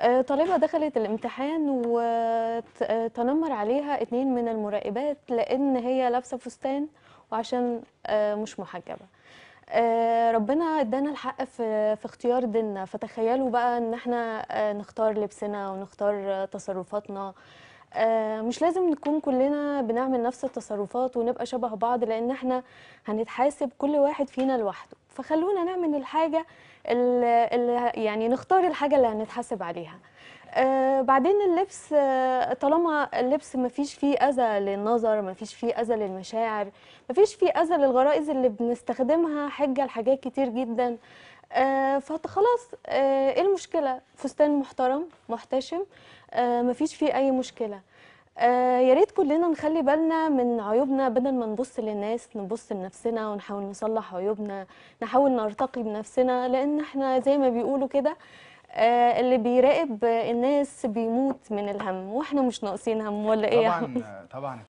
آه، طالبة دخلت الامتحان وتنمر عليها اتنين من المراقبات لأن هي لابسة فستان وعشان آه، مش محجبة آه، ربنا ادانا الحق في في اختيار ديننا فتخيلوا بقى ان احنا نختار لبسنا ونختار تصرفاتنا مش لازم نكون كلنا بنعمل نفس التصرفات ونبقى شبه بعض لان احنا هنتحاسب كل واحد فينا لوحده فخلونا نعمل الحاجه اللي يعني نختار الحاجه اللي هنتحاسب عليها آه بعدين اللبس آه طالما اللبس مفيش فيه اذى للنظر مفيش فيه اذى للمشاعر مفيش فيه اذى للغرائز اللي بنستخدمها حجه لحاجات كتير جدا آه فخلاص آه، ايه المشكله فستان محترم محتشم آه، مفيش فيه اي مشكله آه، يا ريت كلنا نخلي بالنا من عيوبنا بدل ما نبص للناس نبص لنفسنا ونحاول نصلح عيوبنا نحاول نرتقي بنفسنا لان احنا زي ما بيقولوا كده آه، اللي بيراقب الناس بيموت من الهم واحنا مش ناقصين هم ولا ايه طبعا طبعا